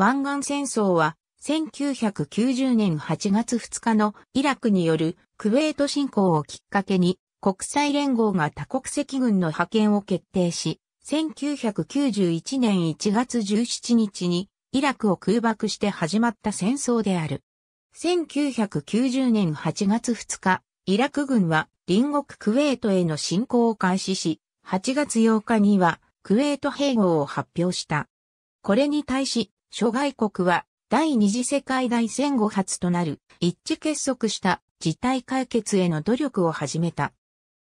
湾岸戦争は、1990年8月2日のイラクによるクウェート侵攻をきっかけに国際連合が多国籍軍の派遣を決定し、1991年1月17日にイラクを空爆して始まった戦争である。1990年8月2日、イラク軍は隣国クウェートへの侵攻を開始し、8月8日にはクウェート併合を発表した。これに対し、諸外国は第二次世界大戦後初となる一致結束した事態解決への努力を始めた。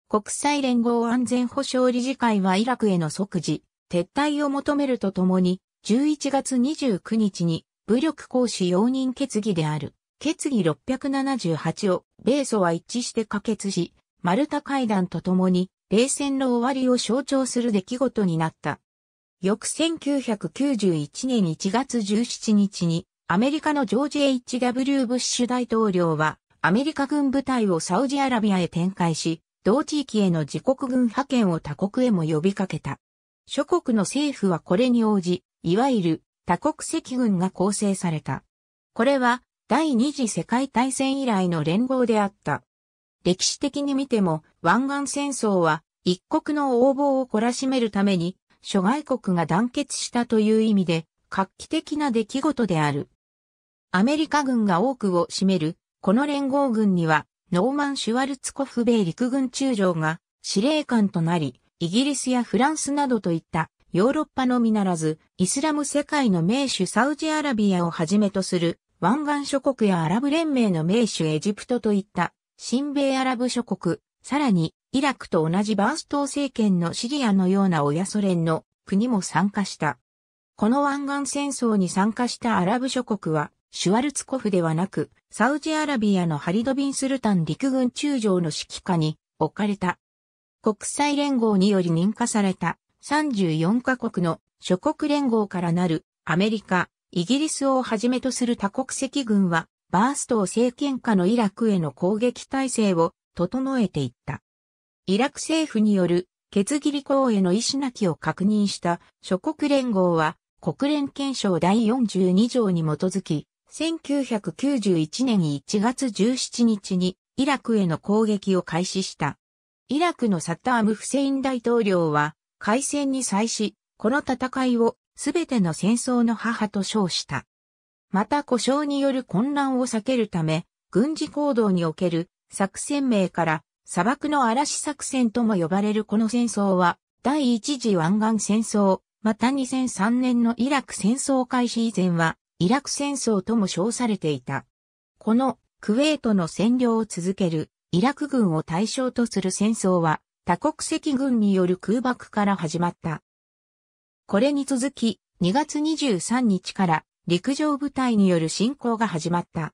国際連合安全保障理事会はイラクへの即時、撤退を求めるとともに、11月29日に武力行使容認決議である決議678を米ソは一致して可決し、マルタ会談とともに冷戦の終わりを象徴する出来事になった。翌1991年1月17日に、アメリカのジョージ・ H.W. ブッシュ大統領は、アメリカ軍部隊をサウジアラビアへ展開し、同地域への自国軍派遣を他国へも呼びかけた。諸国の政府はこれに応じ、いわゆる多国籍軍が構成された。これは第二次世界大戦以来の連合であった。歴史的に見ても湾岸戦争は一国の横暴を懲らしめるために諸外国が団結したという意味で、画期的な出来事である。アメリカ軍が多くを占める、この連合軍には、ノーマン・シュワルツコフ米陸軍中将が司令官となり、イギリスやフランスなどといったヨーロッパのみならず、イスラム世界の名手サウジアラビアをはじめとする湾岸諸国やアラブ連盟の名手エジプトといった新米アラブ諸国、さらにイラクと同じバースト政権のシリアのような親ソ連の国も参加した。この湾岸戦争に参加したアラブ諸国は、シュワルツコフではなく、サウジアラビアのハリドビンスルタン陸軍中将の指揮下に置かれた。国際連合により認可された34カ国の諸国連合からなるアメリカ、イギリスをはじめとする多国籍軍は、バーストを政権下のイラクへの攻撃体制を整えていった。イラク政府による決議リ行への意思なきを確認した諸国連合は国連憲章第42条に基づき、1991年1月17日にイラクへの攻撃を開始した。イラクのサッターム・フセイン大統領は、開戦に際し、この戦いをすべての戦争の母と称した。また故障による混乱を避けるため、軍事行動における作戦名から砂漠の嵐作戦とも呼ばれるこの戦争は、第一次湾岸戦争、また2003年のイラク戦争開始以前は、イラク戦争とも称されていた。このクウェートの占領を続けるイラク軍を対象とする戦争は、多国籍軍による空爆から始まった。これに続き、2月23日から陸上部隊による侵攻が始まった。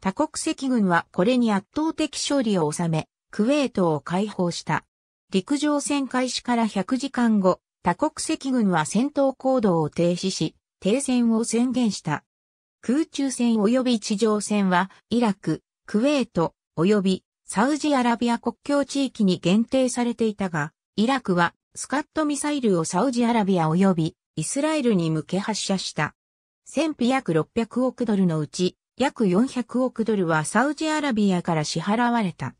多国籍軍はこれに圧倒的勝利を収め、クウェートを解放した。陸上戦開始から100時間後、多国籍軍は戦闘行動を停止し、停戦を宣言した。空中戦及び地上戦は、イラク、クウェート、及びサウジアラビア国境地域に限定されていたが、イラクはスカットミサイルをサウジアラビア及びイスラエルに向け発射した。戦費約600億ドルのうち、約400億ドルはサウジアラビアから支払われた。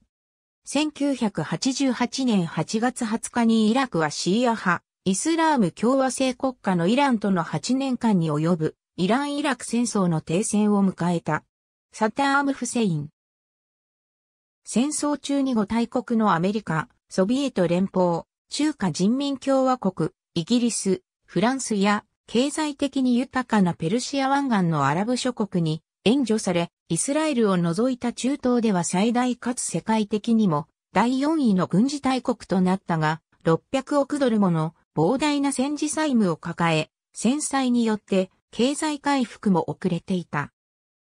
1988年8月20日にイラクはシーア派、イスラーム共和制国家のイランとの8年間に及ぶイラン・イラク戦争の停戦を迎えた。サターム・フセイン。戦争中に5大国のアメリカ、ソビエト連邦、中華人民共和国、イギリス、フランスや経済的に豊かなペルシア湾岸のアラブ諸国に援助され、イスラエルを除いた中東では最大かつ世界的にも第4位の軍事大国となったが、600億ドルもの膨大な戦時債務を抱え、戦災によって経済回復も遅れていた。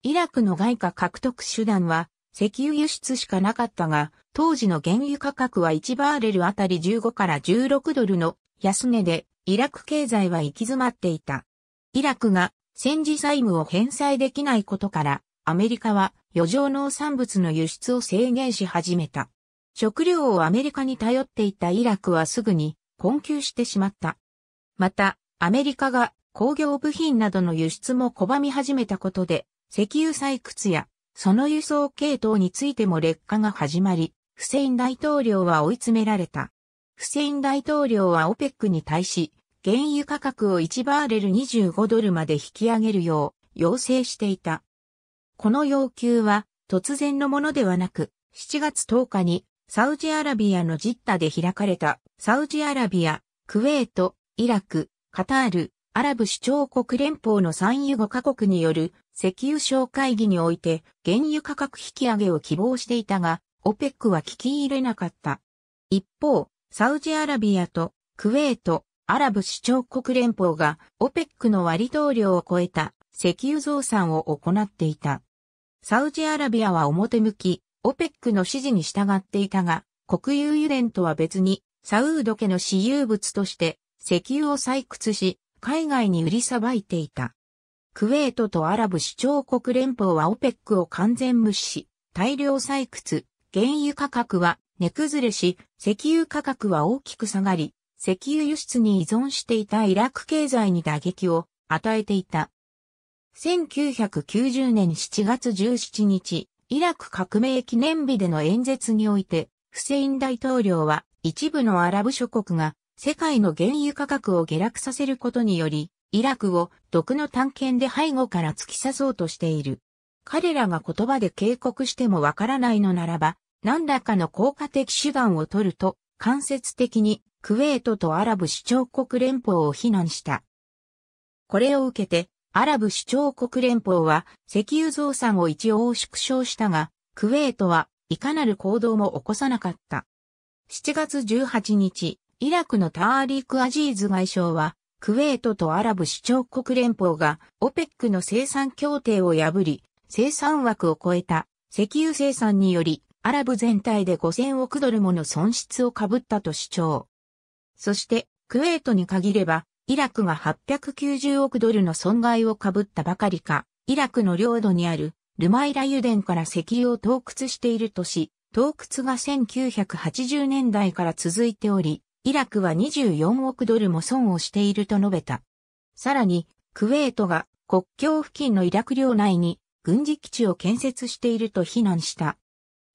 イラクの外貨獲得手段は石油輸出しかなかったが、当時の原油価格は1バーレルあたり15から16ドルの安値で、イラク経済は行き詰まっていた。イラクが戦時債務を返済できないことから、アメリカは余剰農産物の輸出を制限し始めた。食料をアメリカに頼っていたイラクはすぐに困窮してしまった。また、アメリカが工業部品などの輸出も拒み始めたことで、石油採掘やその輸送系統についても劣化が始まり、フセイン大統領は追い詰められた。フセイン大統領はオペックに対し、原油価格を1バーレル25ドルまで引き上げるよう要請していた。この要求は突然のものではなく、7月10日にサウジアラビアのジッタで開かれたサウジアラビア、クウェート、イラク、カタール、アラブ首長国連邦の産油5カ国による石油商会議において原油価格引き上げを希望していたが、オペックは聞き入れなかった。一方、サウジアラビアとクウェート、アラブ首長国連邦がオペックの割当量を超えた石油増産を行っていた。サウジアラビアは表向き、オペックの指示に従っていたが、国有油田とは別に、サウード家の私有物として、石油を採掘し、海外に売りさばいていた。クウェートとアラブ首長国連邦はオペックを完全無視し、大量採掘、原油価格は値崩れし、石油価格は大きく下がり、石油輸出に依存していたイラク経済に打撃を与えていた。1990年7月17日、イラク革命記念日での演説において、フセイン大統領は一部のアラブ諸国が世界の原油価格を下落させることにより、イラクを毒の探検で背後から突き刺そうとしている。彼らが言葉で警告してもわからないのならば、何らかの効果的手段を取ると、間接的にクウェートとアラブ首長国連邦を非難した。これを受けて、アラブ首長国連邦は石油増産を一応縮小したが、クウェートはいかなる行動も起こさなかった。7月18日、イラクのターリーク・アジーズ外相は、クウェートとアラブ首長国連邦がオペックの生産協定を破り、生産枠を超えた石油生産により、アラブ全体で5000億ドルもの損失をかぶったと主張。そして、クウェートに限れば、イラクが890億ドルの損害を被ったばかりか、イラクの領土にあるルマイラ油田から石油を洞窟しているとし、洞窟が1980年代から続いており、イラクは24億ドルも損をしていると述べた。さらに、クウェートが国境付近のイラク領内に軍事基地を建設していると非難した。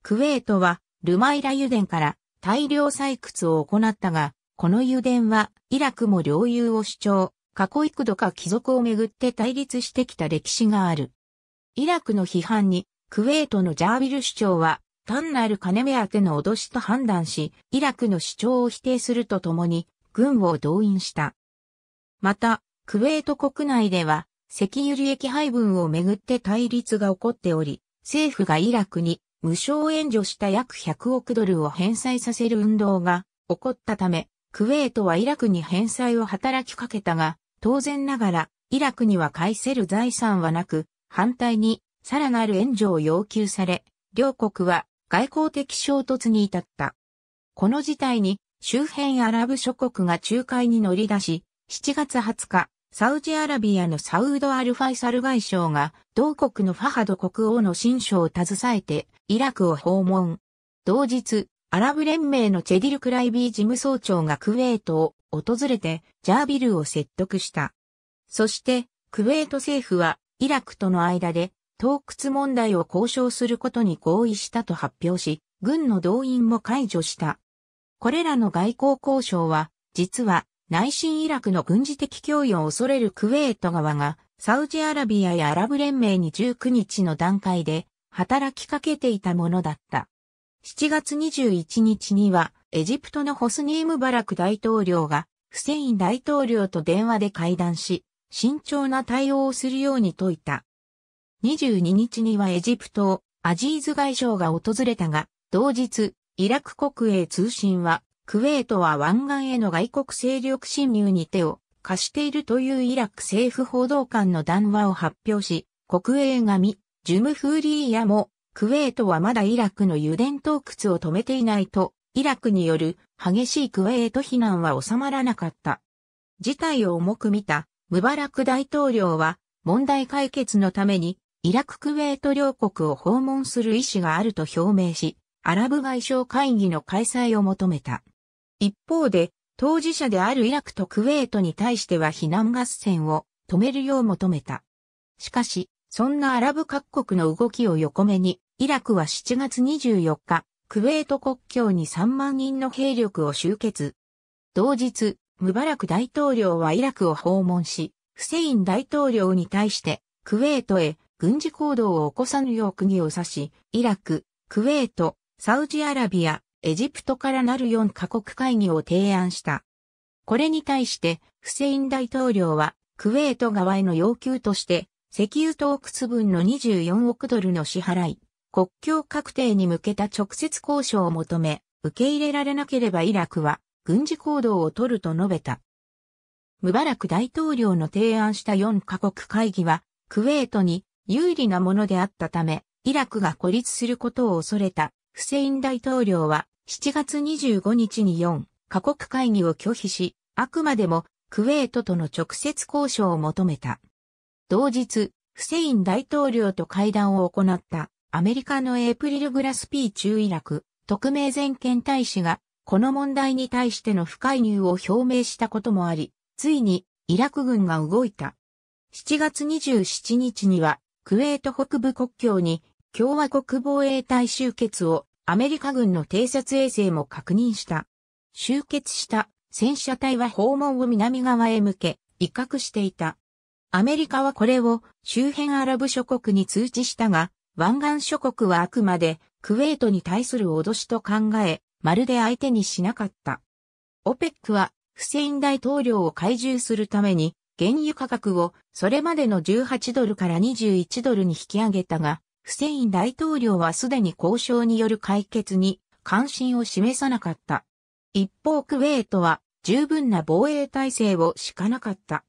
クウェートはルマイラ油田から大量採掘を行ったが、この油田は、イラクも領有を主張、過去幾度か貴族をめぐって対立してきた歴史がある。イラクの批判に、クウェートのジャービル市長は、単なる金目当ての脅しと判断し、イラクの主張を否定するとともに、軍を動員した。また、クウェート国内では、石油利益配分をめぐって対立が起こっており、政府がイラクに無償援助した約100億ドルを返済させる運動が起こったため、クウェートはイラクに返済を働きかけたが、当然ながら、イラクには返せる財産はなく、反対に、さらなる援助を要求され、両国は外交的衝突に至った。この事態に、周辺アラブ諸国が仲介に乗り出し、7月20日、サウジアラビアのサウード・アルファイサル外相が、同国のファハド国王の親書を携えて、イラクを訪問。同日、アラブ連盟のチェディル・クライビー事務総長がクウェートを訪れてジャービルを説得した。そして、クウェート政府はイラクとの間で洞窟問題を交渉することに合意したと発表し、軍の動員も解除した。これらの外交交渉は、実は内心イラクの軍事的脅威を恐れるクウェート側が、サウジアラビアやアラブ連盟に19日の段階で働きかけていたものだった。7月21日には、エジプトのホスニームバラク大統領が、フセイン大統領と電話で会談し、慎重な対応をするように説いた。22日にはエジプトをアジーズ外相が訪れたが、同日、イラク国営通信は、クウェートは湾岸への外国勢力侵入に手を貸しているというイラク政府報道官の談話を発表し、国営紙、ジュムフーリーヤもクウェートはまだイラクの油田洞窟を止めていないと、イラクによる激しいクウェート避難は収まらなかった。事態を重く見た、ムバラク大統領は、問題解決のために、イラククウェート両国を訪問する意思があると表明し、アラブ外相会議の開催を求めた。一方で、当事者であるイラクとクウェートに対しては避難合戦を止めるよう求めた。しかし、そんなアラブ各国の動きを横目に、イラクは7月24日、クウェート国境に3万人の兵力を集結。同日、ムバラク大統領はイラクを訪問し、フセイン大統領に対して、クウェートへ軍事行動を起こさぬよう国を指し、イラク、クウェート、サウジアラビア、エジプトからなる4カ国会議を提案した。これに対して、フセイン大統領は、クウェート側への要求として、石油洞窟分の24億ドルの支払い、国境確定に向けた直接交渉を求め、受け入れられなければイラクは軍事行動を取ると述べた。ムバラク大統領の提案した4カ国会議は、クウェートに有利なものであったため、イラクが孤立することを恐れた、フセイン大統領は7月25日に4カ国会議を拒否し、あくまでもクウェートとの直接交渉を求めた。同日、フセイン大統領と会談を行ったアメリカのエイプリル・グラスピー中イラク、特命全権大使が、この問題に対しての不介入を表明したこともあり、ついに、イラク軍が動いた。7月27日には、クウェート北部国境に、共和国防衛隊集結を、アメリカ軍の偵察衛星も確認した。集結した戦車隊は訪問を南側へ向け、威嚇していた。アメリカはこれを周辺アラブ諸国に通知したが、湾岸諸国はあくまでクウェートに対する脅しと考え、まるで相手にしなかった。オペックは、フセイン大統領を懐柔するために、原油価格をそれまでの18ドルから21ドルに引き上げたが、フセイン大統領はすでに交渉による解決に関心を示さなかった。一方クウェートは十分な防衛体制を敷かなかった。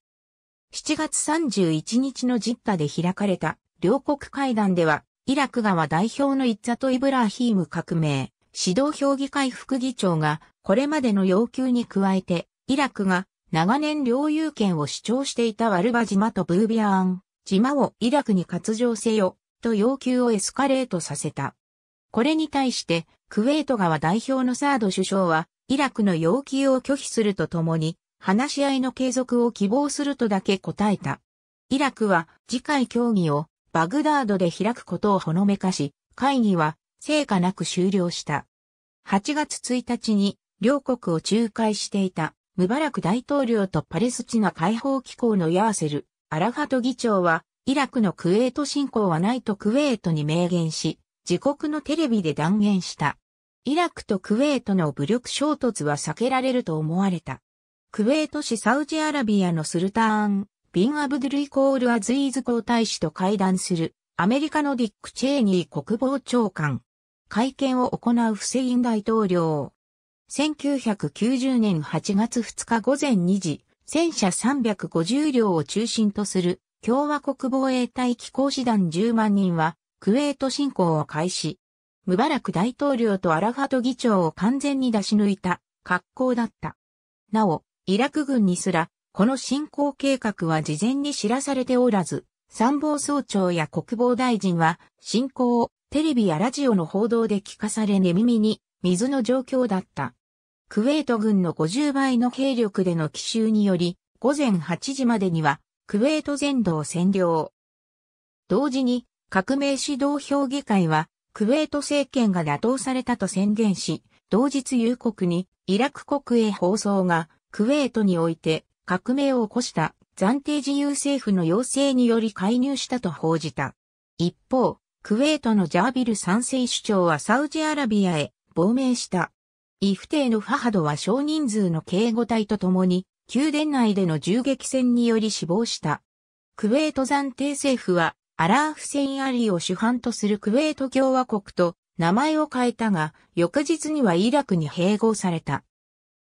7月31日のジッタで開かれた両国会談ではイラク側代表のイッザト・イブラーヒーム革命、指導評議会副議長が、これまでの要求に加えて、イラクが長年領有権を主張していたワルバ島とブービアーン、島をイラクに割譲せよ、と要求をエスカレートさせた。これに対して、クウェート側代表のサード首相は、イラクの要求を拒否するとともに、話し合いの継続を希望するとだけ答えた。イラクは次回協議をバグダードで開くことをほのめかし、会議は成果なく終了した。8月1日に両国を仲介していたムバラク大統領とパレスチナ解放機構のヤーセル、アラファト議長はイラクのクウェート侵攻はないとクウェートに明言し、自国のテレビで断言した。イラクとクウェートの武力衝突は避けられると思われた。クウェート市サウジアラビアのスルターン、ビン・アブドゥルイコール・アズイーズ皇太子と会談する、アメリカのディック・チェーニー国防長官。会見を行うフセイン大統領。1990年8月2日午前2時、戦車350両を中心とする共和国防衛隊機構師団10万人は、クウェート侵攻を開始。ムバラク大統領とアラファト議長を完全に出し抜いた格好だった。なお、イラク軍にすらこの進行計画は事前に知らされておらず、参謀総長や国防大臣は、進行をテレビやラジオの報道で聞かされ寝耳に水の状況だった。クウェート軍の50倍の兵力での奇襲により、午前8時までには、クウェート全土を占領。同時に、革命指導評議会は、クウェート政権が打倒されたと宣言し、同日夕刻に、イラク国営放送が、クウェートにおいて、革命を起こした暫定自由政府の要請により介入したと報じた。一方、クウェートのジャービル三世首長はサウジアラビアへ亡命した。イフテイのファハドは少人数の警護隊と共に、宮殿内での銃撃戦により死亡した。クウェート暫定政府は、アラー・フセイン・アリーを主犯とするクウェート共和国と名前を変えたが、翌日にはイラクに併合された。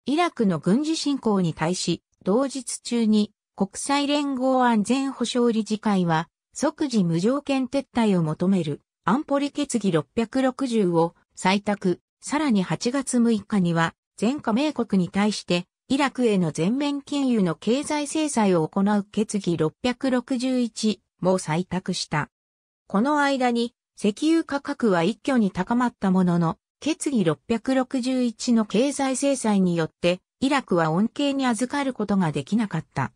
イラクの軍事侵攻に対し、同日中に国際連合安全保障理事会は即時無条件撤退を求める安保理決議660を採択、さらに8月6日には全加盟国に対してイラクへの全面禁輸の経済制裁を行う決議661も採択した。この間に石油価格は一挙に高まったものの、決議661の経済制裁によってイラクは恩恵に預かることができなかった。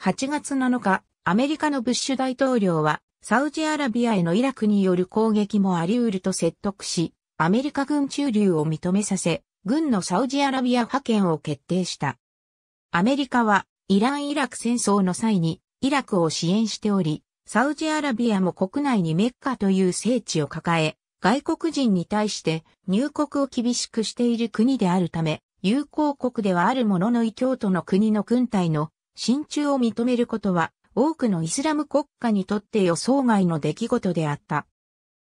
8月7日、アメリカのブッシュ大統領は、サウジアラビアへのイラクによる攻撃もあり得ると説得し、アメリカ軍駐留を認めさせ、軍のサウジアラビア派遣を決定した。アメリカは、イラン・イラク戦争の際に、イラクを支援しており、サウジアラビアも国内にメッカという聖地を抱え、外国人に対して入国を厳しくしている国であるため、友好国ではあるものの異教徒の国の軍隊の進駐を認めることは多くのイスラム国家にとって予想外の出来事であった。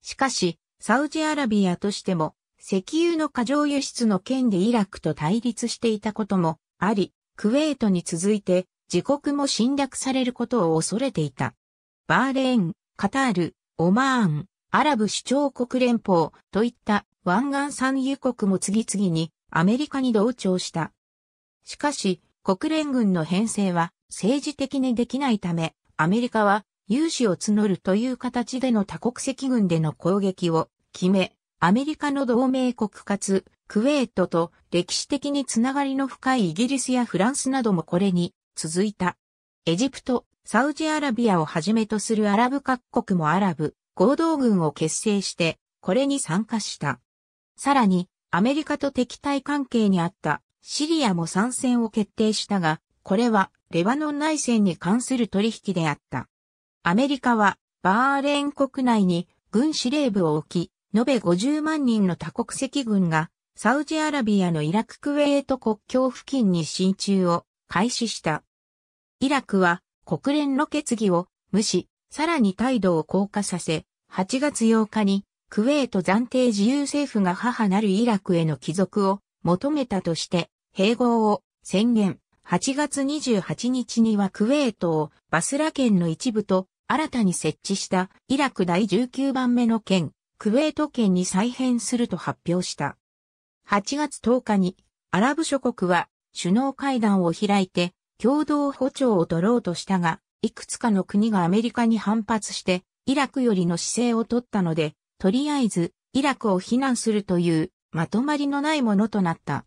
しかし、サウジアラビアとしても石油の過剰輸出の件でイラクと対立していたこともあり、クウェートに続いて自国も侵略されることを恐れていた。バーレーン、カタール、オマーン、アラブ首長国連邦といった湾岸産油国も次々にアメリカに同調した。しかし、国連軍の編成は政治的にできないため、アメリカは有志を募るという形での多国籍軍での攻撃を決め、アメリカの同盟国かつクウェートと歴史的につながりの深いイギリスやフランスなどもこれに続いた。エジプト、サウジアラビアをはじめとするアラブ各国もアラブ合同軍を結成してこれに参加した。さらにアメリカと敵対関係にあったシリアも参戦を決定したが、これはレバノン内戦に関する取引であった。アメリカはバーレーン国内に軍司令部を置き、延べ50万人の多国籍軍がサウジアラビアのイラククウェート国境付近に進駐を開始した。イラクは国連の決議を無視、さらに態度を硬化させ、8月8日にクウェート暫定自由政府が母なるイラクへの帰属を求めたとして、併合を宣言。8月28日にはクウェートをバスラ県の一部と新たに設置したイラク第19番目の県、クウェート県に再編すると発表した。8月10日にアラブ諸国は首脳会談を開いて共同歩調を取ろうとしたが、いくつかの国がアメリカに反発してイラクよりの姿勢を取ったので、とりあえず、イラクを非難するという、まとまりのないものとなった。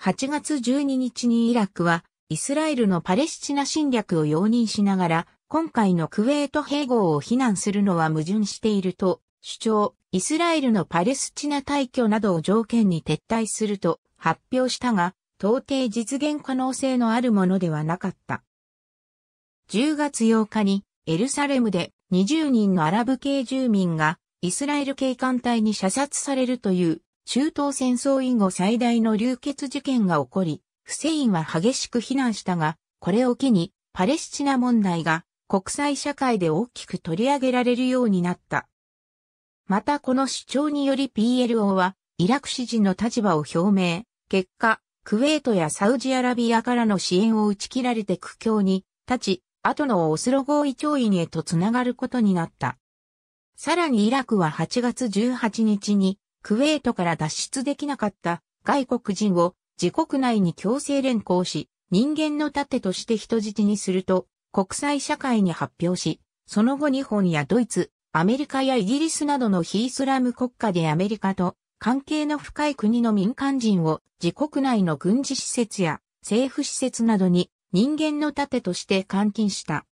8月12日にイラクは、イスラエルのパレスチナ侵略を容認しながら、今回のクウェート併合を非難するのは矛盾していると主張、イスラエルのパレスチナ退去などを条件に撤退すると発表したが、到底実現可能性のあるものではなかった。10月8日にエルサレムで20人のアラブ系住民がイスラエル警官隊に射殺されるという、中東戦争以後最大の流血事件が起こり、フセインは激しく非難したが、これを機に、パレスチナ問題が国際社会で大きく取り上げられるようになった。またこの主張により PLO は、イラク支持の立場を表明、結果、クウェートやサウジアラビアからの支援を打ち切られて苦境に立ち、後のオスロ合意調印へとつながることになった。さらにイラクは8月18日にクウェートから脱出できなかった外国人を自国内に強制連行し、人間の盾として人質にすると国際社会に発表し、その後日本やドイツ、アメリカやイギリスなどの非イスラム国家でアメリカと関係の深い国の民間人を自国内の軍事施設や政府施設などに人間の盾として監禁した。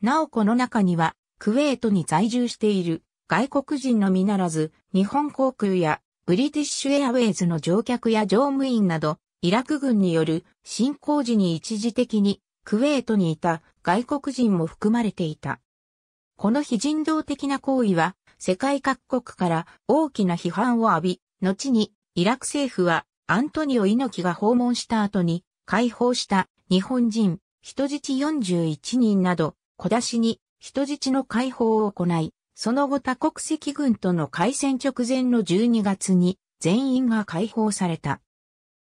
なおこの中にはクウェートに在住している外国人のみならず、日本航空やブリティッシュエアウェイズの乗客や乗務員など、イラク軍による侵攻時に一時的にクウェートにいた外国人も含まれていた。この非人道的な行為は世界各国から大きな批判を浴び、後にイラク政府はアントニオ猪木が訪問した後に解放した日本人人質41人など小出しに人質の解放を行い、その後多国籍軍との開戦直前の12月に全員が解放された。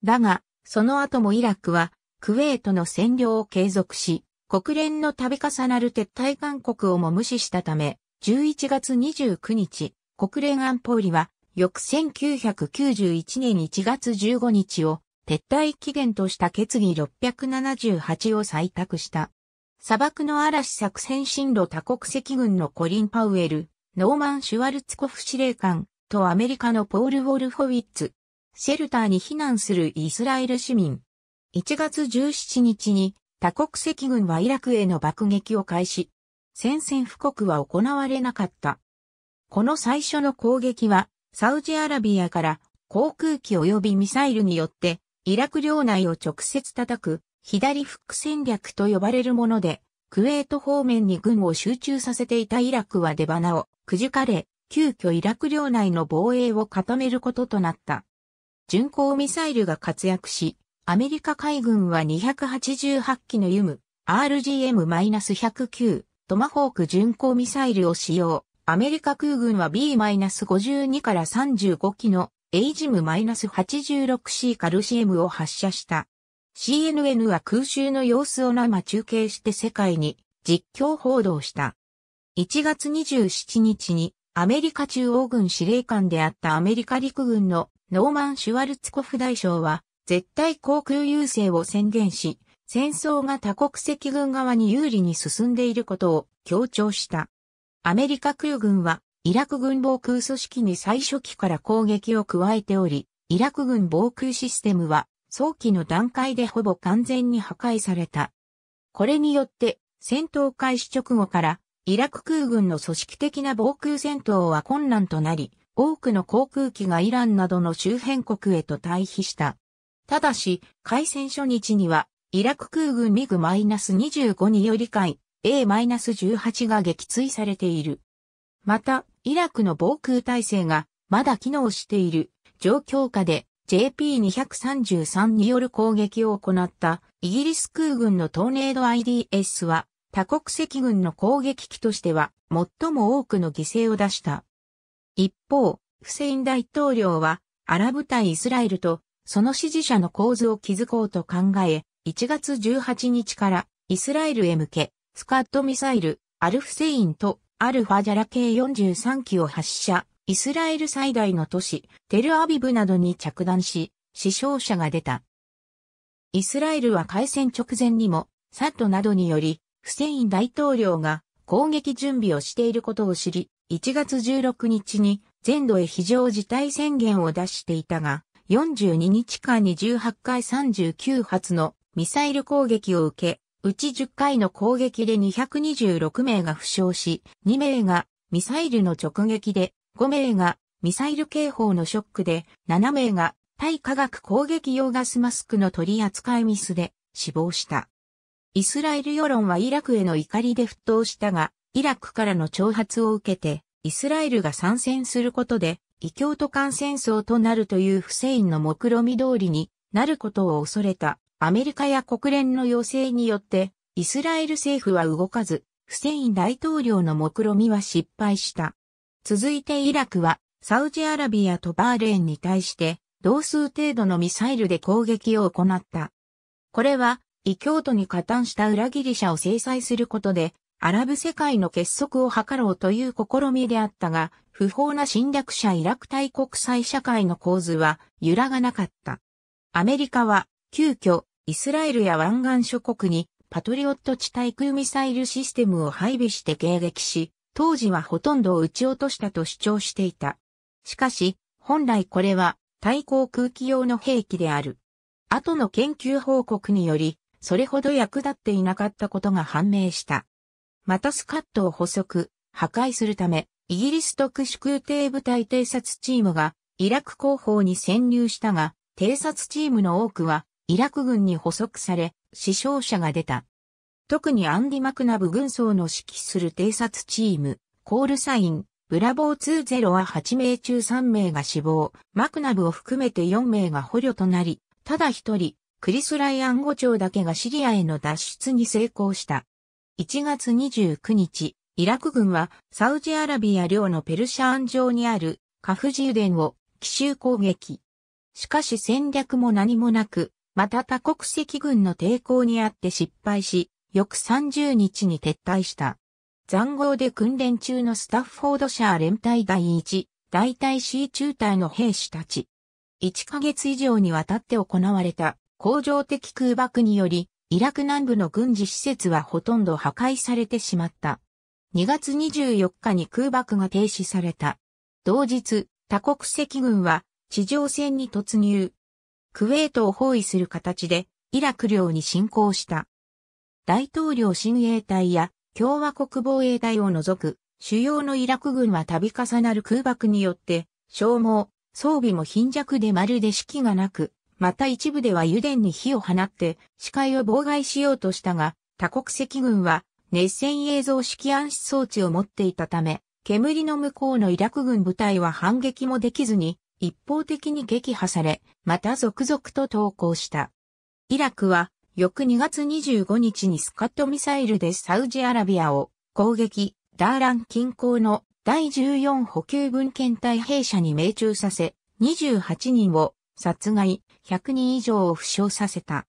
だが、その後もイラクはクウェートの占領を継続し、国連の度重なる撤退勧告をも無視したため、11月29日、国連安保理は翌1991年1月15日を撤退期限とした決議678を採択した。砂漠の嵐作戦進路多国籍軍のコリン・パウエル、ノーマン・シュワルツコフ司令官とアメリカのポール・ウォルフォウィッツ、シェルターに避難するイスラエル市民。1月17日に多国籍軍はイラクへの爆撃を開始。宣戦布告は行われなかった。この最初の攻撃は、サウジアラビアから航空機及びミサイルによって、イラク領内を直接叩く左フック戦略と呼ばれるもので、クウェート方面に軍を集中させていたイラクは出花をくじかれ、急遽イラク領内の防衛を固めることとなった。巡航ミサイルが活躍し、アメリカ海軍は288機のユム、RGM-109、トマホーク巡航ミサイルを使用。アメリカ空軍は B-52 から35機の AGM-86C カルシウムを発射した。CNN は空襲の様子を生中継して世界に実況報道した。1月27日にアメリカ中央軍司令官であったアメリカ陸軍のノーマン・シュワルツコフ大将は絶対航空優勢を宣言し、戦争が多国籍軍側に有利に進んでいることを強調した。アメリカ空軍はイラク軍防空組織に最初期から攻撃を加えており、イラク軍防空システムは早期の段階でほぼ完全に破壊された。これによって戦闘開始直後からイラク空軍の組織的な防空戦闘は困難となり、多くの航空機がイランなどの周辺国へと退避した。ただし、開戦初日には、イラク空軍ミグ -25 により海 A-18 が撃墜されている。また、イラクの防空体制がまだ機能している状況下で JP233 による攻撃を行ったイギリス空軍のトーネード IDS は多国籍軍の攻撃機としては最も多くの犠牲を出した。一方、フセイン大統領はアラブ対イスラエルとその支持者の構図を築こうと考え、1月18日からイスラエルへ向け、スカッドミサイル、アルフセインとアルファジャラ系43機を発射。イスラエル最大の都市、テルアビブなどに着弾し、死傷者が出た。イスラエルは開戦直前にも、サットなどにより、フセイン大統領が攻撃準備をしていることを知り、1月16日に全土へ非常事態宣言を出していたが、42日間に18回39発のミサイル攻撃を受け、うち10回の攻撃で226名が負傷し、2名がミサイルの直撃で5名がミサイル警報のショックで、7名が対化学攻撃用ガスマスクの取り扱いミスで死亡した。イスラエル世論はイラクへの怒りで沸騰したが、イラクからの挑発を受けて、イスラエルが参戦することで、異教徒間戦争となるというフセインの目論見通りになることを恐れたアメリカや国連の要請によってイスラエル政府は動かずフセイン大統領の目論見は失敗した。続いてイラクは、サウジアラビアとバーレーンに対して、同数程度のミサイルで攻撃を行った。これは、異教徒に加担した裏切り者を制裁することで、アラブ世界の結束を図ろうという試みであったが、不法な侵略者イラク対国際社会の構図は揺らがなかった。アメリカは、急遽、イスラエルや湾岸諸国に、パトリオット地対空ミサイルシステムを配備して迎撃し、当時はほとんどを撃ち落としたと主張していた。しかし、本来これは対抗空気用の兵器である。後の研究報告により、それほど役立っていなかったことが判明した。またスカットを捕捉、破壊するため、イギリス特殊空挺部隊偵察チームが、イラク広報に潜入したが、偵察チームの多くは、イラク軍に捕捉され、死傷者が出た。特にアンディ・マクナブ軍曹の指揮する偵察チーム、コールサイン、ブラボー20は8名中3名が死亡、マクナブを含めて4名が捕虜となり、ただ一人、クリス・ライアン5長だけがシリアへの脱出に成功した。1月29日、イラク軍はサウジアラビア領のペルシャン上にあるカフジ油田を奇襲攻撃。しかし戦略も何もなく、また他国籍軍の抵抗にあって失敗し、翌30日に撤退した。残壕で訓練中のスタッフォードシャー連隊第1、大隊 C 中隊の兵士たち。1ヶ月以上にわたって行われた工場的空爆により、イラク南部の軍事施設はほとんど破壊されてしまった。2月24日に空爆が停止された。同日、多国籍軍は地上戦に突入。クウェートを包囲する形でイラク領に侵攻した。大統領親衛隊や共和国防衛隊を除く主要のイラク軍は度重なる空爆によって消耗、装備も貧弱でまるで士気がなく、また一部では油田に火を放って視界を妨害しようとしたが、多国籍軍は熱線映像式暗視装置を持っていたため、煙の向こうのイラク軍部隊は反撃もできずに一方的に撃破され、また続々と投降した。イラクは翌2月25日にスカットミサイルでサウジアラビアを攻撃、ダーラン近郊の第14補給軍検隊兵舎に命中させ、28人を殺害、100人以上を負傷させた。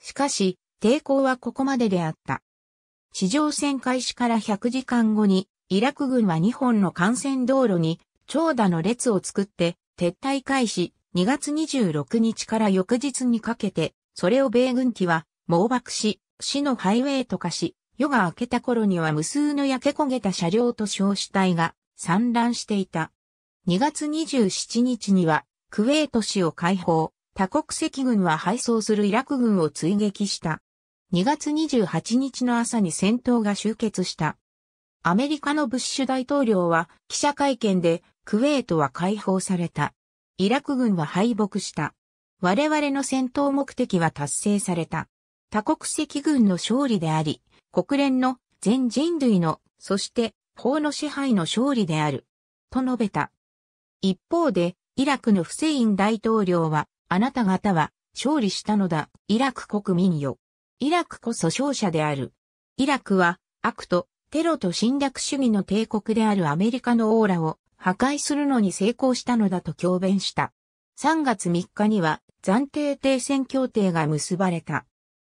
しかし、抵抗はここまでであった。地上戦開始から100時間後に、イラク軍は2本の幹線道路に長蛇の列を作って撤退開始、2月26日から翌日にかけてそれを米軍機は網爆し、市のハイウェイと化し、夜が明けた頃には無数の焼け焦げた車両と焼死体が散乱していた。2月27日には、クウェート市を解放、多国籍軍は敗走するイラク軍を追撃した。2月28日の朝に戦闘が終結した。アメリカのブッシュ大統領は記者会見でクウェートは解放された。イラク軍は敗北した。我々の戦闘目的は達成された。多国籍軍の勝利であり、国連の全人類の、そして法の支配の勝利である。と述べた。一方で、イラクのフセイン大統領は、あなた方は勝利したのだ、イラク国民よ。イラクこそ勝者である。イラクは、悪と、テロと侵略主義の帝国であるアメリカのオーラを破壊するのに成功したのだと強弁した。3月3日には暫定停戦協定が結ばれた。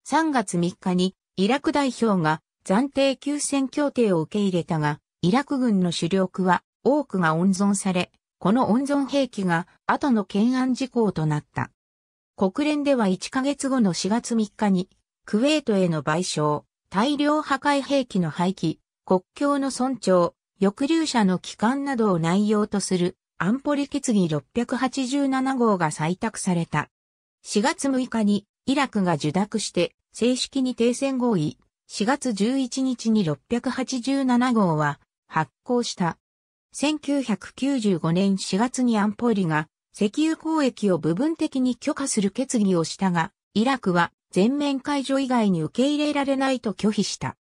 3月3日にイラク代表が暫定休戦協定を受け入れたが、イラク軍の主力は多くが温存され、この温存兵器が後の懸案事項となった。国連では1ヶ月後の4月3日に、クウェートへの賠償、大量破壊兵器の廃棄、国境の尊重、抑留者の帰還などを内容とする安保理決議687号が採択された。4月6日にイラクが受諾して正式に停戦合意、4月11日に687号は発行した。1995年4月に安保理が石油交易を部分的に許可する決議をしたが、イラクは全面解除以外に受け入れられないと拒否した。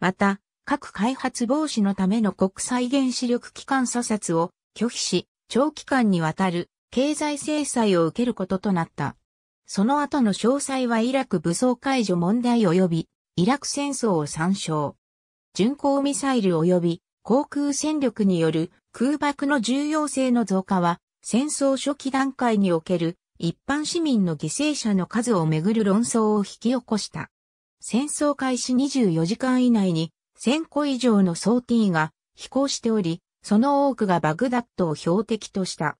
また、核開発防止のための国際原子力機関査察を拒否し、長期間にわたる経済制裁を受けることとなった。その後の詳細はイラク武装解除問題及び、イラク戦争を参照。巡航ミサイル及び航空戦力による空爆の重要性の増加は、戦争初期段階における一般市民の犠牲者の数をめぐる論争を引き起こした。戦争開始24時間以内に1000個以上のソーティーが飛行しており、その多くがバグダッドを標的とした。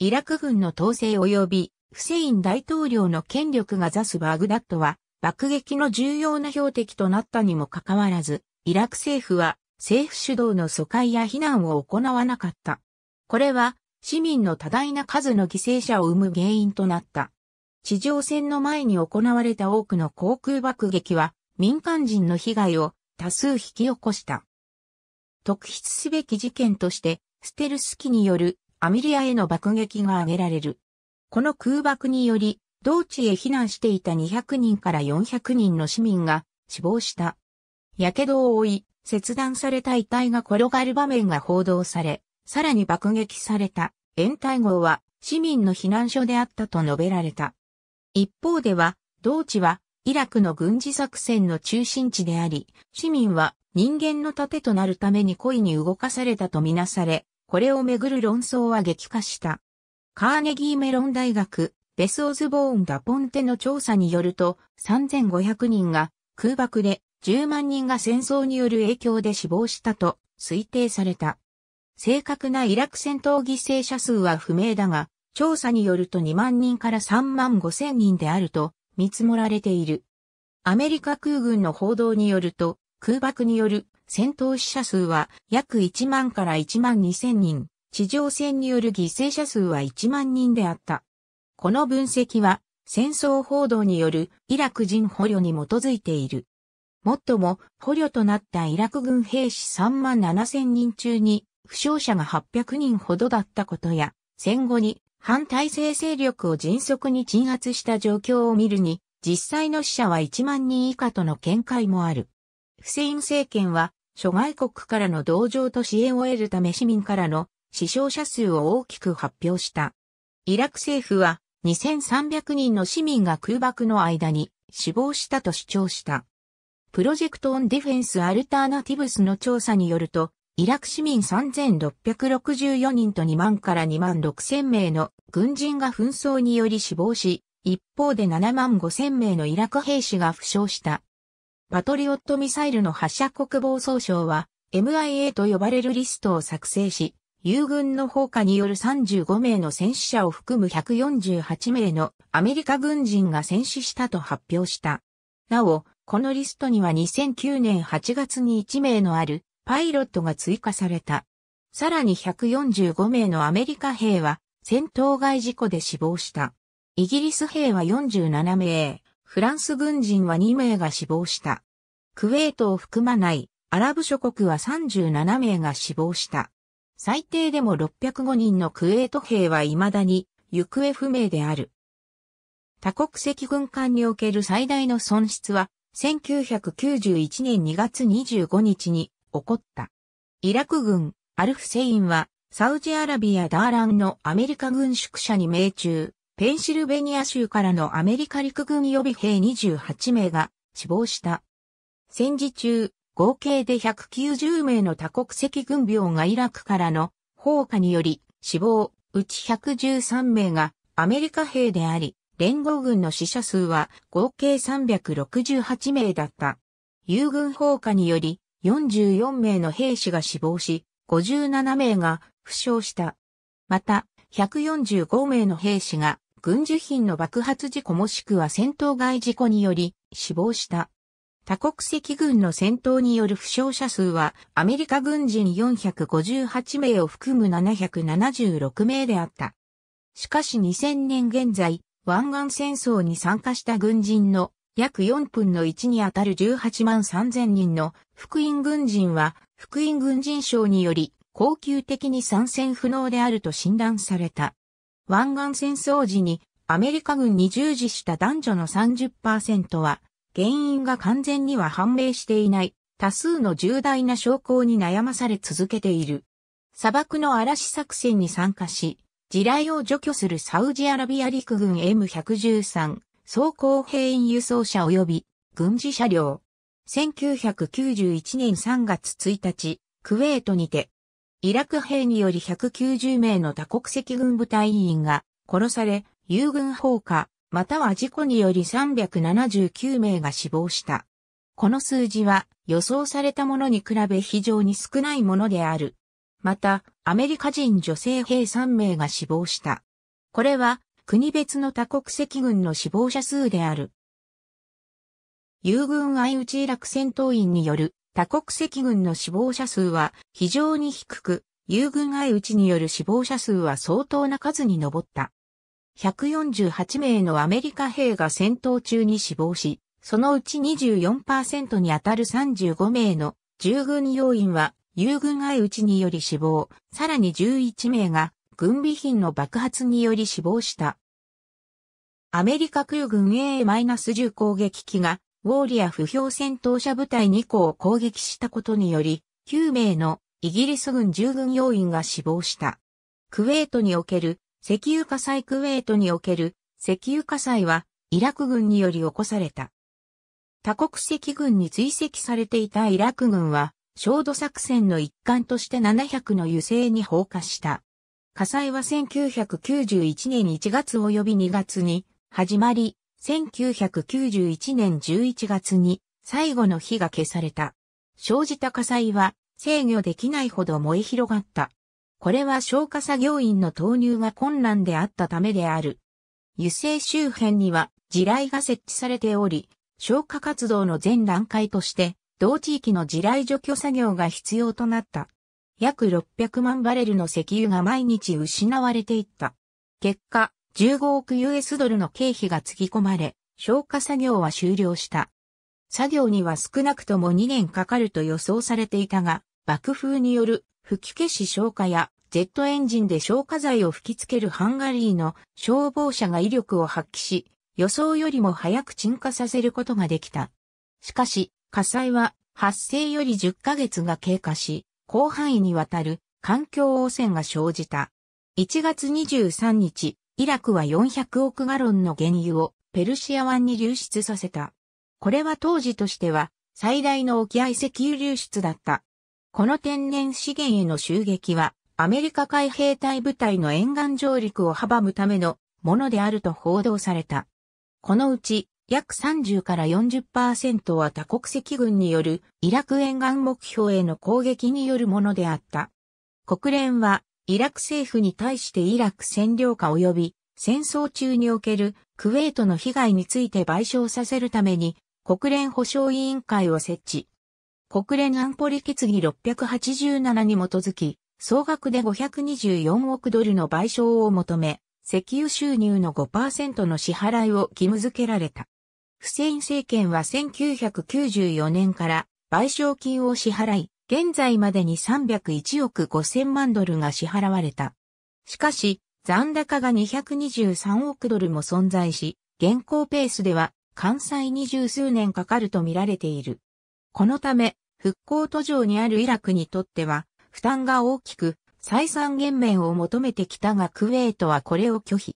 イラク軍の統制及びフセイン大統領の権力がザすバグダッドは、爆撃の重要な標的となったにもかかわらず、イラク政府は政府主導の疎開や避難を行わなかった。これは市民の多大な数の犠牲者を生む原因となった。地上戦の前に行われた多くの航空爆撃は民間人の被害を多数引き起こした。特筆すべき事件として、ステルス機によるアミリアへの爆撃が挙げられる。この空爆により、同地へ避難していた200人から400人の市民が死亡した。火傷を負い、切断された遺体が転がる場面が報道され、さらに爆撃された延滞号は市民の避難所であったと述べられた。一方では、同地はイラクの軍事作戦の中心地であり、市民は人間の盾となるために故意に動かされたとみなされ、これをめぐる論争は激化した。カーネギーメロン大学、ベス・オズボーン・ダポンテの調査によると、3500人が空爆で10万人が戦争による影響で死亡したと推定された。正確なイラク戦闘犠牲者数は不明だが、調査によると2万人から3万5千人であると見積もられている。アメリカ空軍の報道によると、空爆による戦闘死者数は約1万から1万2千人。地上戦による犠牲者数は1万人であった。この分析は戦争報道によるイラク人捕虜に基づいている。もっとも捕虜となったイラク軍兵士3万7千人中に負傷者が800人ほどだったことや、戦後に反体制勢力を迅速に鎮圧した状況を見るに、実際の死者は1万人以下との見解もある。フセイン政権は諸外国からの同情と支援を得るため市民からの死傷者数を大きく発表した。イラク政府は2300人の市民が空爆の間に死亡したと主張した。プロジェクト・オン・ディフェンス・アルターナティブスの調査によると、イラク市民3664人と2万から2万6000名の軍人が紛争により死亡し、一方で7万5000名のイラク兵士が負傷した。パトリオットミサイルの発射国防総省は MIA と呼ばれるリストを作成し、友軍の放火による35名の戦死者を含む148名のアメリカ軍人が戦死したと発表した。なお、このリストには2009年8月に1名のあるパイロットが追加された。さらに145名のアメリカ兵は戦闘外事故で死亡した。イギリス兵は47名、フランス軍人は2名が死亡した。クウェートを含まないアラブ諸国は37名が死亡した。最低でも605人のクウェート兵は未だに行方不明である。多国籍軍艦における最大の損失は、1991年2月25日に起こった。イラク軍、アルフセインは、サウジアラビアダーランのアメリカ軍宿舎に命中、ペンシルベニア州からのアメリカ陸軍予備兵28名が死亡した。戦時中、合計で190名の多国籍軍病がイラクからの放火により死亡、うち113名がアメリカ兵であり、連合軍の死者数は合計368名だった。友軍放火により44名の兵士が死亡し、57名が負傷した。また、145名の兵士が軍需品の爆発事故もしくは戦闘外事故により死亡した。多国籍軍の戦闘による負傷者数はアメリカ軍人458名を含む776名であった。しかし2000年現在、湾岸戦争に参加した軍人の約4分の1にあたる18万3000人の福音軍人は福音軍人賞により恒久的に参戦不能であると診断された。湾岸戦争時にアメリカ軍に従事した男女の30%は原因が完全には判明していない、多数の重大な証拠に悩まされ続けている。砂漠の嵐作戦に参加し、地雷を除去するサウジアラビア陸軍 M113 装甲兵員輸送車及び軍事車両。1991年3月1日、クウェートにて、イラク兵により190名の多国籍軍部隊員が殺され、友軍放火、または事故により379名が死亡した。この数字は予想されたものに比べ非常に少ないものである。また、アメリカ人女性兵3名が死亡した。これは国別の多国籍軍の死亡者数である。友軍相打ちイラク戦闘員による多国籍軍の死亡者数は非常に低く、友軍相打ちによる死亡者数は相当な数に上った。148名のアメリカ兵が戦闘中に死亡し、そのうち24%に当たる35名の従軍要員は友軍相打ちにより死亡、さらに11名が軍備品の爆発により死亡した。アメリカ空軍 A-10 攻撃機がウォーリア不評戦闘車部隊2個を攻撃したことにより、9名のイギリス軍従軍要員が死亡した。クウェートにおける石油火災クウェートにおける石油火災はイラク軍により起こされた。多国籍軍に追跡されていたイラク軍は、焦土作戦の一環として700の油性に放火した。火災は1991年1月及び2月に始まり、1991年11月に最後の火が消された。生じた火災は制御できないほど燃え広がった。これは消火作業員の投入が困難であったためである。油性周辺には地雷が設置されており、消火活動の全段階として、同地域の地雷除去作業が必要となった。約600万バレルの石油が毎日失われていった。結果、15億 US ドルの経費がつぎ込まれ、消火作業は終了した。作業には少なくとも2年かかると予想されていたが、爆風による吹き消し消火やジェットエンジンで消火剤を吹きつけるハンガリーの消防車が威力を発揮し、予想よりも早く沈下させることができた。しかし、火災は発生より10ヶ月が経過し、広範囲にわたる環境汚染が生じた。1月23日、イラクは400億ガロンの原油をペルシア湾に流出させた。これは当時としては最大の沖合石油流出だった。この天然資源への襲撃はアメリカ海兵隊部隊の沿岸上陸を阻むためのものであると報道された。このうち約30から40%は多国籍軍によるイラク沿岸目標への攻撃によるものであった。国連はイラク政府に対してイラク占領下及び戦争中におけるクウェートの被害について賠償させるために国連保障委員会を設置。国連安保理決議687に基づき、総額で524億ドルの賠償を求め、石油収入の5%の支払いを義務付けられた。フセイン政権は1994年から賠償金を支払い、現在までに301億5000万ドルが支払われた。しかし、残高が223億ドルも存在し、現行ペースでは関西二十数年かかると見られている。このため、復興途上にあるイラクにとっては、負担が大きく、再三減免を求めてきたがクウェートはこれを拒否。